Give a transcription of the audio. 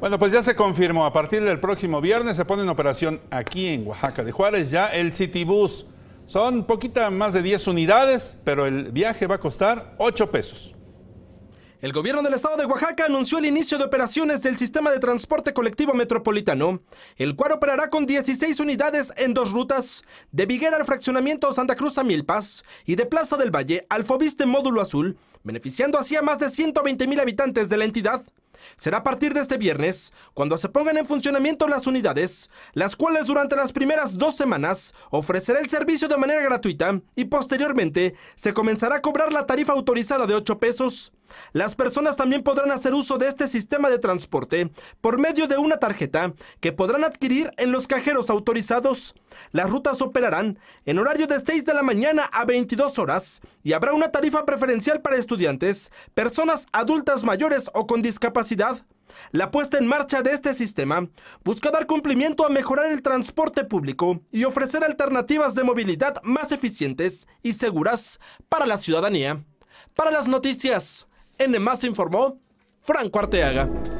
Bueno, pues ya se confirmó, a partir del próximo viernes se pone en operación aquí en Oaxaca de Juárez ya el Citibus. Son poquita más de 10 unidades, pero el viaje va a costar 8 pesos. El gobierno del estado de Oaxaca anunció el inicio de operaciones del sistema de transporte colectivo metropolitano, el cual operará con 16 unidades en dos rutas, de Viguera al fraccionamiento Santa Cruz a Milpas y de Plaza del Valle al Fobiste Módulo Azul, beneficiando así a más de 120 mil habitantes de la entidad. Será a partir de este viernes cuando se pongan en funcionamiento las unidades, las cuales durante las primeras dos semanas ofrecerá el servicio de manera gratuita y posteriormente se comenzará a cobrar la tarifa autorizada de 8 pesos las personas también podrán hacer uso de este sistema de transporte por medio de una tarjeta que podrán adquirir en los cajeros autorizados. Las rutas operarán en horario de 6 de la mañana a 22 horas y habrá una tarifa preferencial para estudiantes, personas adultas mayores o con discapacidad. La puesta en marcha de este sistema busca dar cumplimiento a mejorar el transporte público y ofrecer alternativas de movilidad más eficientes y seguras para la ciudadanía. Para las noticias, en más informó Franco Arteaga.